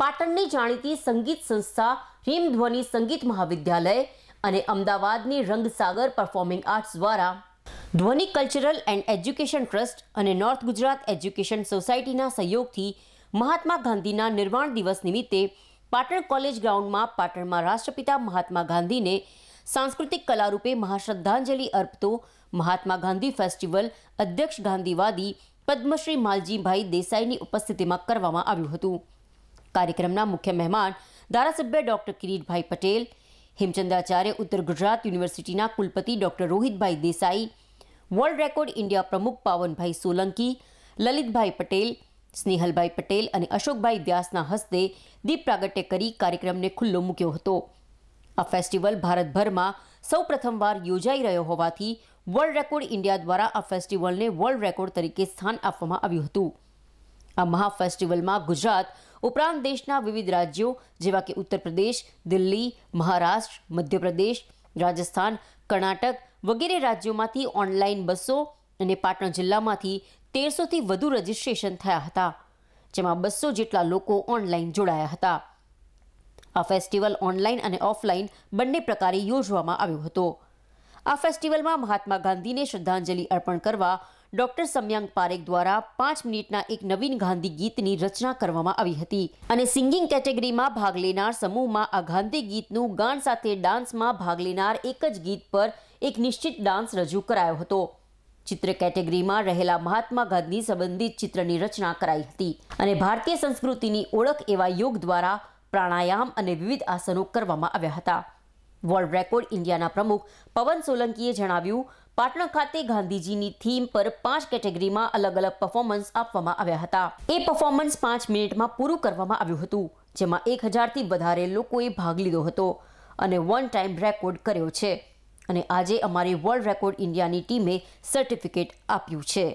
પાટણની જાણીતી સંગીત સંસ્થા હિમધ્વની સંગીત મહાવિદ્યાલય અને અમદાવાદની રંગસાગર પરફોર્મિંગ આર્ટ્સ દ્વારા Dhvani Cultural and Education Trust અને નોર્થ ગુજરાત એજ્યુકેશન સોસાયટીના સહયોગથી મહાત્મા ગાંધીના નિર્વાણ દિવસ નિમિત્તે પાટણ કોલેજ ગ્રાઉન્ડમાં પાટણમાં રાષ્ટ્રપિતા મહાત્મા ગાંધીને સાંસ્કૃતિક કલારૂપે મહાશ્રદ્ધાંજલિ અર્પતો મહાત્મા ગાંધી ફેસ્ટિવલ અધ્યક્ષ ગાંધીવાદી પદ્મશ્રી માલજીભાઈ દેસાઈની ઉપસ્થિતિમાં કરવામાં આવ્યું હતું કાર્યક્રમના મુખ્ય મહેમાન ધારાસભ્ય ડોક્ટર કિરીટભાઈ પટેલ હેમચંદ્રાચાર્ય ઉત્તર ગુજરાત યુનિવર્સિટીના કુલપતિ doctor Rohitbhai Desai World Record India પ્રમુખ પાવનભાઈ સોલંકી લલિતભાઈ પટેલ સ્નેહલભાઈ પટેલ અને અશોકભાઈ વ્યાસના હસ્તે દીપ પ્રાગટ્ય કરી કાર્યક્રમને ખુલ્લો મૂક્યો હતો આ ફેસ્ટિવલ ભારતભરમાં સૌ પ્રથમવાર યોજાઈ રહ્યો હોવાથી વર્લ્ડ રેકોર્ડ ઇન્ડિયા દ્વારા આ ફેસ્ટિવલને વર્લ્ડ રેકોર્ડ તરીકે સ્થાન આપવામાં આવ્યું હતું આ મહાફેસ્ટિવલમાં ગુજરાત ઉપરાંત દેશના વિવિધ રાજ્યો જેવા કે ઉત્તર પ્રદેશ દિલ્હી મહારાષ્ટ્ર મધ્યપ્રદેશ રાજસ્થાન કર્ણાટક વગેરે રાજ્યોમાંથી ઓનલાઈન બસો અને પાટણ જિલ્લામાંથી તેરસોથી વધુ રજીસ્ટ્રેશન થયા હતા જેમાં બસો જેટલા લોકો ઓનલાઈન જોડાયા હતા આ ફેસ્ટિવલ ઓનલાઈન અને ઓફલાઈન બંને પ્રકારે યોજવામાં આવ્યો હતો આ ફેસ્ટિવલમાં મહાત્મા ગાંધીને શ્રદ્ધાંજલિ અર્પણ કરવા ડોક્ટર સમ્યાંગ પારેખ દ્વારા પાંચ મિનિટના એક નવીન ગાંધી ગીતની રચના કરવામાં આવી હતી અને સિંગિંગ કેટેગરીમાં ભાગ લેનાર સમૂહમાં આ ગાંધી ગીતનું ગાન સાથે ડાન્સમાં ભાગ લેનાર એક જ ગીત પર એક નિશ્ચિત ડાન્સ રજૂ કરાયો હતો ચિત્ર કેટેગરીમાં રહેલા મહાત્મા ગાંધી સંબંધિત ચિત્રની રચના કરાઈ હતી અને ભારતીય સંસ્કૃતિની ઓળખ એવા યોગ દ્વારા પ્રાણાયામ અને વિવિધ આસનો કરવામાં આવ્યા હતા વર્લ્ડ રેકોર્ડ ઇન્ડિયાના પ્રમુખ પવન સોલંકીએ જણાવ્યું પાટણા ખાતે ગાંધીજીની થીમ પર પાંચ કેટેગરીમાં અલગ અલગ પરફોર્મન્સ આપવામાં આવ્યા હતા એ પરફોર્મન્સ પાંચ મિનિટમાં પૂરું કરવામાં આવ્યું હતું જેમાં એક હજારથી વધારે લોકોએ ભાગ લીધો હતો અને વન ટાઈમ રેકોર્ડ કર્યો છે અને આજે અમારી વર્લ્ડ રેકોર્ડ ઇન્ડિયાની ટીમે સર્ટિફિકેટ આપ્યું છે